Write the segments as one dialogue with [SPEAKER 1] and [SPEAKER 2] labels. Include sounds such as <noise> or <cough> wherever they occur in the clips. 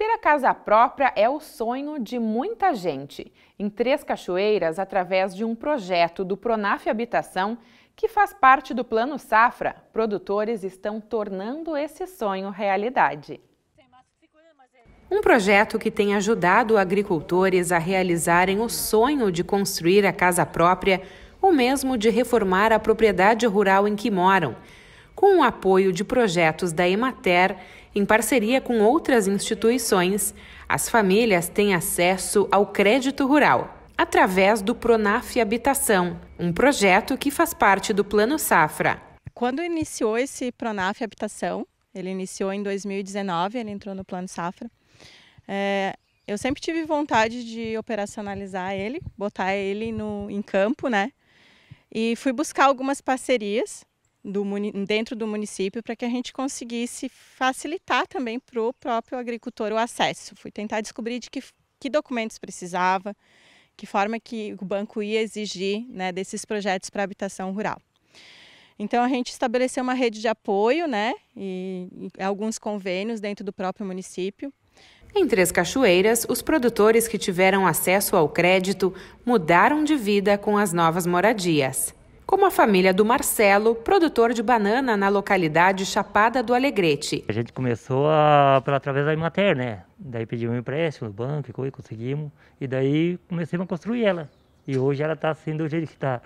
[SPEAKER 1] Ter a casa própria é o sonho de muita gente. Em Três Cachoeiras, através de um projeto do Pronaf Habitação, que faz parte do Plano Safra, produtores estão tornando esse sonho realidade. Um projeto que tem ajudado agricultores a realizarem o sonho de construir a casa própria ou mesmo de reformar a propriedade rural em que moram, com o apoio de projetos da Emater em parceria com outras instituições, as famílias têm acesso ao crédito rural através do Pronaf Habitação, um projeto que faz parte do Plano Safra.
[SPEAKER 2] Quando iniciou esse Pronaf Habitação, ele iniciou em 2019, ele entrou no Plano Safra. É, eu sempre tive vontade de operacionalizar ele, botar ele no, em campo, né? E fui buscar algumas parcerias do, dentro do município para que a gente conseguisse facilitar também para o próprio agricultor o acesso. Fui tentar descobrir de que, que documentos precisava, que forma que o banco ia exigir né, desses projetos para habitação rural. Então a gente estabeleceu uma rede de apoio, né, e, e alguns convênios dentro do próprio município.
[SPEAKER 1] Em Três Cachoeiras, os produtores que tiveram acesso ao crédito mudaram de vida com as novas moradias como a família do Marcelo, produtor de banana na localidade Chapada do Alegrete.
[SPEAKER 3] A gente começou a, pela, através da Imater, né? Daí pedimos um empréstimo no banco e coisa, conseguimos. E daí comecei a construir ela. E hoje ela está assim do jeito que está.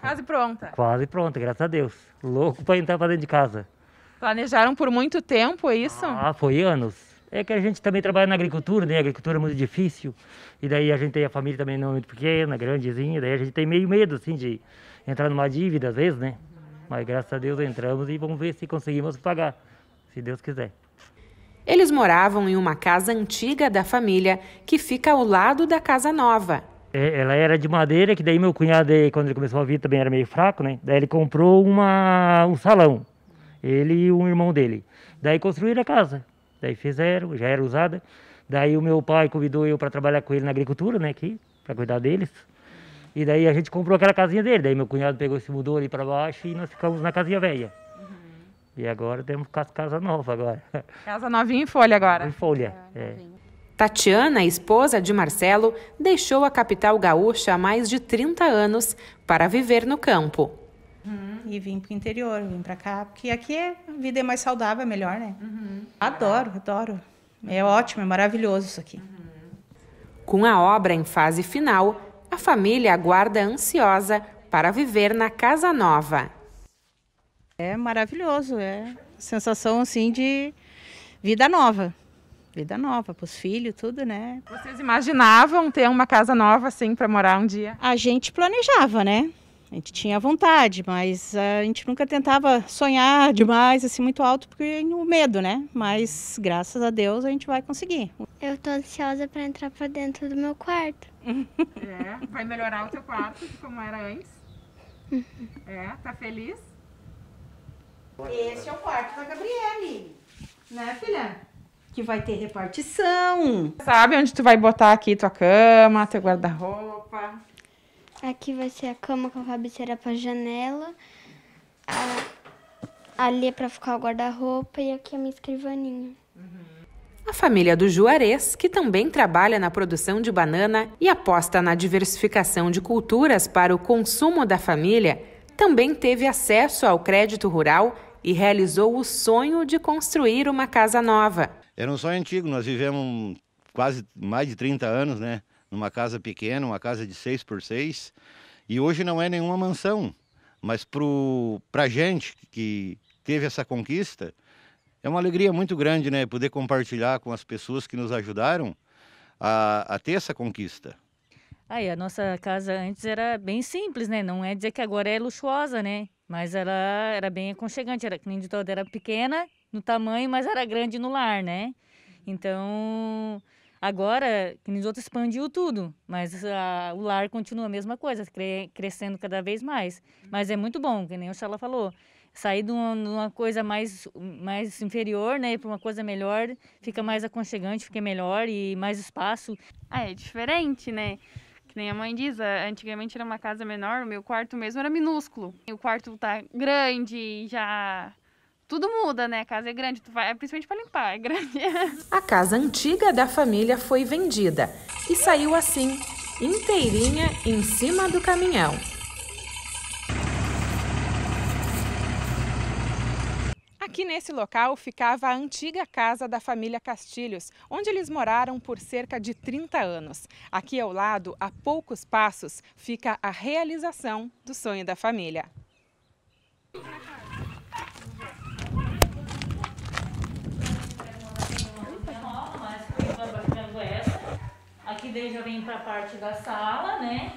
[SPEAKER 1] Quase pronta.
[SPEAKER 3] Quase pronta, graças a Deus. Louco para entrar para dentro de casa.
[SPEAKER 1] Planejaram por muito tempo é isso? Ah,
[SPEAKER 3] foi anos. É que a gente também trabalha na agricultura, né? A agricultura é muito difícil. E daí a gente tem a família também não é muito pequena, grandezinha. Daí a gente tem meio medo, assim, de entrar numa dívida às vezes, né? Mas graças a Deus entramos e vamos ver se conseguimos pagar, se Deus quiser. Eles
[SPEAKER 1] moravam em uma casa antiga da família, que fica ao lado da casa nova.
[SPEAKER 3] É, ela era de madeira, que daí meu cunhado, quando ele começou a vir, também era meio fraco, né? Daí ele comprou uma, um salão, ele e um irmão dele. Daí construíram a casa. Daí fizeram, já era usada. Daí o meu pai convidou eu para trabalhar com ele na agricultura, né, aqui, para cuidar deles. E daí a gente comprou aquela casinha dele. Daí meu cunhado pegou se mudou ali para baixo e nós ficamos na casinha velha. Uhum. E agora temos casa nova agora. <laughs>
[SPEAKER 1] Casa novinha em folha agora. Em folha, é. é. Tatiana, esposa de Marcelo, deixou a capital gaúcha há mais de 30 anos para viver no campo
[SPEAKER 2] e vim para o interior, vim para cá, porque aqui é, a vida é mais saudável, é melhor, né? Uhum. Adoro, adoro. É
[SPEAKER 1] ótimo, é maravilhoso isso aqui. Uhum. Com a obra em fase final, a família aguarda ansiosa para viver na casa nova. É maravilhoso, é sensação assim de vida nova. Vida nova para os filhos, tudo, né? Vocês imaginavam ter uma casa nova assim
[SPEAKER 2] para morar um dia? A gente planejava, né? A gente tinha vontade, mas a gente nunca tentava sonhar demais, assim, muito alto, porque o medo, né? Mas graças a
[SPEAKER 3] Deus a gente vai conseguir. Eu tô ansiosa para entrar para dentro do meu quarto. <laughs>
[SPEAKER 1] É, vai melhorar o teu quarto como
[SPEAKER 2] era antes.
[SPEAKER 3] <laughs>
[SPEAKER 1] É, tá feliz?
[SPEAKER 2] Esse é o quarto da Gabriele, né, filha?
[SPEAKER 3] Que vai ter
[SPEAKER 1] repartição. Sabe onde tu vai botar aqui tua cama, teu
[SPEAKER 3] guarda-roupa. Aqui vai ser a cama com a cabeceira pra janela. A, ali é pra ficar o guarda-roupa e aqui é a minha escrivaninha.
[SPEAKER 1] A família do Juarez, que também trabalha na produção de banana e aposta na diversificação de culturas para o consumo da família, também teve acesso ao crédito rural e realizou o sonho de construir uma casa nova.
[SPEAKER 4] Era um sonho antigo, nós vivemos quase mais de 30 anos, né? numa casa pequena, uma casa de 6 por 6 e hoje não é nenhuma mansão, mas para a gente que teve essa conquista, é uma alegria muito grande né, poder compartilhar com as pessoas que nos ajudaram a, a ter essa conquista.
[SPEAKER 5] Aí, a nossa casa antes era bem simples, né? Não é dizer que agora é luxuosa, né? Mas ela era bem aconchegante, era que nem de toda, era pequena no tamanho, mas era grande no lar, né? Então, Agora, Kinisoto expandiu tudo, mas a, ah, o lar continua a mesma coisa, cre, crescendo cada vez mais. Uhum. Mas é muito bom, que nem o Shala falou. Sair de uma, de uma coisa mais, mais inferior, né, para uma coisa melhor, fica mais aconchegante, fica melhor e mais espaço. Ah, é diferente, né? Que nem a mãe diz, antigamente era uma casa menor, o meu quarto mesmo era minúsculo. E o quarto tá grande, já tudo muda, né? A casa é grande, tu vai, é principalmente para limpar, é grande. <laughs>
[SPEAKER 1] a casa antiga da família foi vendida e saiu assim, inteirinha em cima do caminhão. Aqui nesse local ficava a antiga casa da família Castilhos, onde eles moraram por cerca de 30 anos. Aqui ao lado, a poucos passos, fica a realização do sonho da família.
[SPEAKER 5] aqui daí já vem para a parte da sala, né?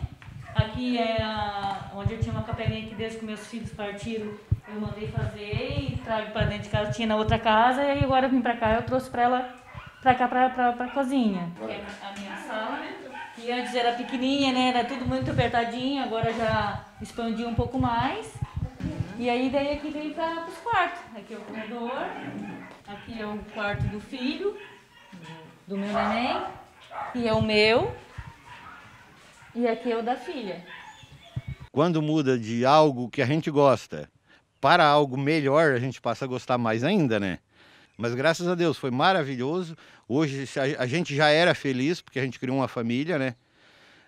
[SPEAKER 5] Aqui é a, onde eu tinha uma capelinha que desde que meus filhos partiram eu mandei fazer e trago para dentro de casa, tinha na outra casa, e agora vim para cá eu trouxe para ela, para cá, para a cozinha. Que é a minha sala, que né? antes era pequenininha, né? Era tudo muito apertadinho, agora já expandiu um pouco mais. E aí daí aqui vem para os quartos. Aqui é o comedor, aqui é o quarto do filho, do meu neném e é o meu, e aqui é o da filha.
[SPEAKER 4] Quando muda de algo que a gente gosta para algo melhor, a gente passa a gostar mais ainda, né? Mas graças a Deus foi maravilhoso. Hoje a gente já era feliz porque a gente criou uma família, né?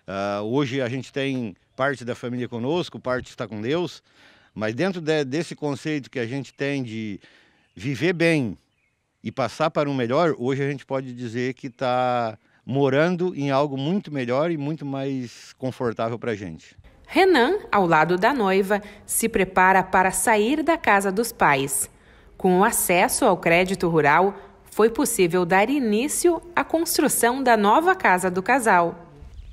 [SPEAKER 4] Uh, hoje a gente tem parte da família conosco, parte está com Deus. Mas dentro de, desse conceito que a gente tem de viver bem e passar para o melhor, hoje a gente pode dizer que está morando em algo muito melhor e muito mais confortável para a gente.
[SPEAKER 1] Renan, ao lado da noiva, se prepara para sair da casa dos pais. Com o acesso ao crédito rural, foi possível dar início à construção da nova casa do casal.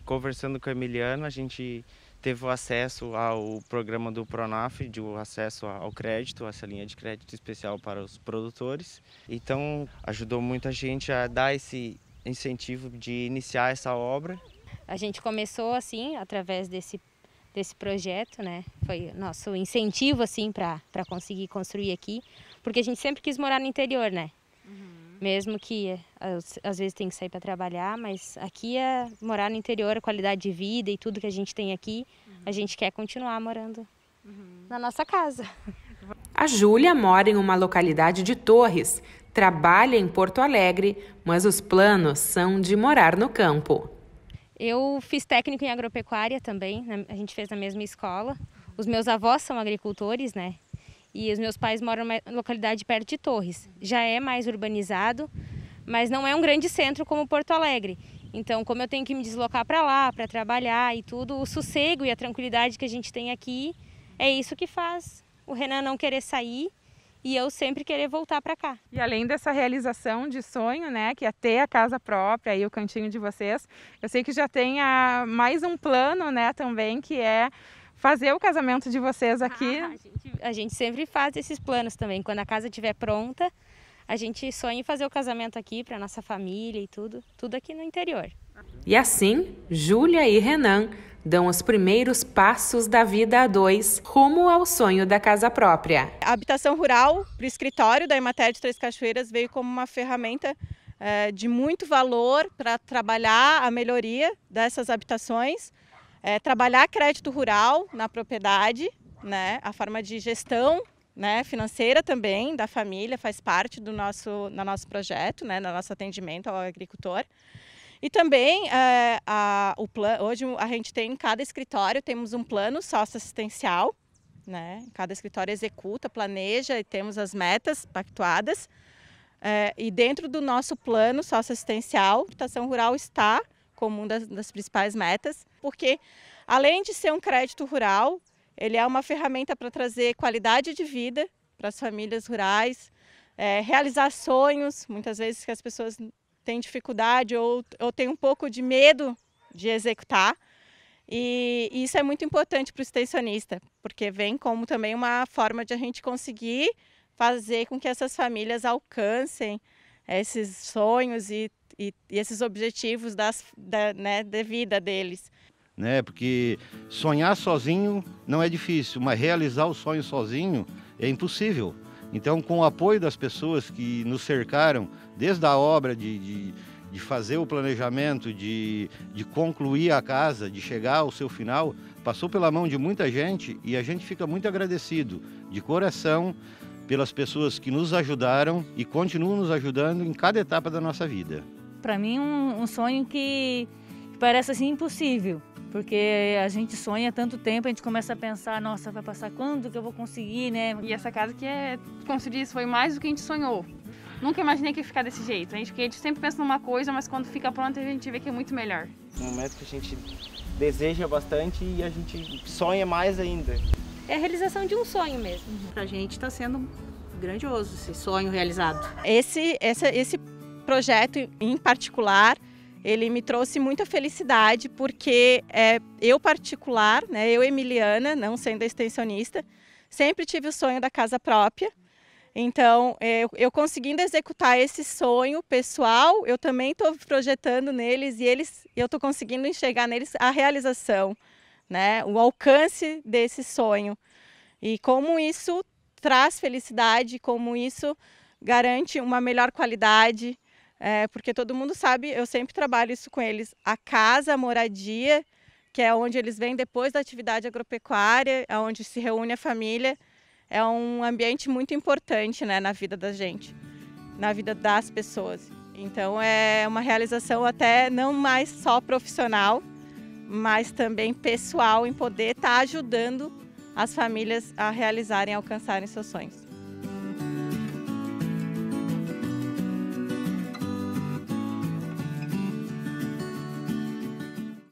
[SPEAKER 4] Conversando com o Emiliano, a gente teve o acesso ao programa do Pronaf, de o acesso ao crédito, essa linha de crédito especial para os produtores. Então, ajudou muita gente a dar esse incentivo de iniciar essa obra?
[SPEAKER 6] A gente começou assim, através desse, desse projeto, né? Foi nosso incentivo assim para conseguir construir aqui, porque a gente sempre quis morar no interior, né? Uhum. Mesmo que às vezes tem que sair para trabalhar, mas aqui é morar no interior, a qualidade de vida e tudo que a gente tem aqui, uhum. a gente quer continuar morando uhum. na nossa casa. <laughs>
[SPEAKER 1] A Júlia mora em uma localidade de Torres, Trabalha em Porto Alegre, mas os planos são de morar no campo.
[SPEAKER 6] Eu fiz técnico em agropecuária também, né? a gente fez na mesma escola. Os meus avós são agricultores, né? E os meus pais moram na localidade perto de Torres. Já é mais urbanizado, mas não é um grande centro como Porto Alegre. Então, como eu tenho que me deslocar para lá, para trabalhar e tudo, o sossego e a tranquilidade que a gente tem aqui é isso que faz o Renan não
[SPEAKER 1] querer sair e eu sempre querer voltar para cá. E além dessa realização de sonho, né, que é ter a casa própria e o cantinho de vocês, eu sei que já tem a, mais um plano, né, também, que é fazer o casamento de vocês aqui. Ah, a, gente, a gente
[SPEAKER 6] sempre faz esses planos também. Quando a casa estiver pronta, a gente sonha em fazer o casamento aqui para nossa família e tudo, tudo aqui no interior.
[SPEAKER 1] E assim, Júlia e Renan dão os primeiros passos da vida a dois rumo ao sonho da casa própria.
[SPEAKER 2] A habitação rural para o escritório da Emater de Três Cachoeiras veio como uma ferramenta é, de muito valor para trabalhar a melhoria dessas habitações, é, trabalhar crédito rural na propriedade, né, a forma de gestão né, financeira também da família faz parte do nosso, do nosso projeto, né, do nosso atendimento ao agricultor. E também é, a, o plan, hoje a gente tem em cada escritório temos um plano sócio-assistencial né? Cada escritório executa, planeja e temos as metas pactuadas. É, e dentro do nosso plano sócio-assistencial, a habitação rural está como uma das, das principais metas, porque além de ser um crédito rural, ele é uma ferramenta para trazer qualidade de vida para as famílias rurais, é, realizar sonhos, muitas vezes que as pessoas tem dificuldade ou, ou tem um pouco de medo de executar. E, e isso é muito importante para o extensionista, porque vem como também uma forma de a gente conseguir fazer com que essas famílias alcancem eh, esses sonhos e, e, e esses objetivos das, da, né, de vida deles.
[SPEAKER 4] Né, porque sonhar sozinho não é difícil, mas realizar o sonho sozinho é impossível. Então, com o apoio das pessoas que nos cercaram, desde a obra de, de, de fazer o planejamento, de, de concluir a casa, de chegar ao seu final, passou pela mão de muita gente e a gente fica muito agradecido, de coração, pelas pessoas que nos ajudaram e continuam nos ajudando em cada etapa da nossa vida.
[SPEAKER 5] Para mim, um, um sonho que parece assim impossível porque a gente sonha tanto tempo, a gente começa a pensar, nossa, vai passar quando que eu vou conseguir, né? E essa casa que é, como isso foi mais do que a gente sonhou. Nunca imaginei que ia ficar desse jeito. Né? A gente, a gente sempre pensa numa coisa, mas quando fica pronta a gente vê que é muito melhor.
[SPEAKER 4] Um momento que a gente deseja bastante e a gente sonha mais ainda.
[SPEAKER 2] É a realização de um sonho mesmo. Uhum. Pra gente está sendo grandioso esse sonho realizado. Esse, essa, esse projeto em particular ele me trouxe muita felicidade, porque é, eu particular, né, eu Emiliana, não sendo extensionista, sempre tive o sonho da casa própria. Então, eu, eu conseguindo executar esse sonho pessoal, eu também estou projetando neles e eles, eu estou conseguindo enxergar neles a realização, né, o alcance desse sonho. E como isso traz felicidade, como isso garante uma melhor qualidade é, porque todo mundo sabe, eu sempre trabalho isso com eles. A casa, a moradia, que é onde eles vêm depois da atividade agropecuária, é onde se reúne a família, é um ambiente muito importante né, na vida da gente, na vida das pessoas. Então é uma realização até não mais só profissional, mas também pessoal em poder estar tá ajudando as famílias a realizarem, a alcançarem seus sonhos.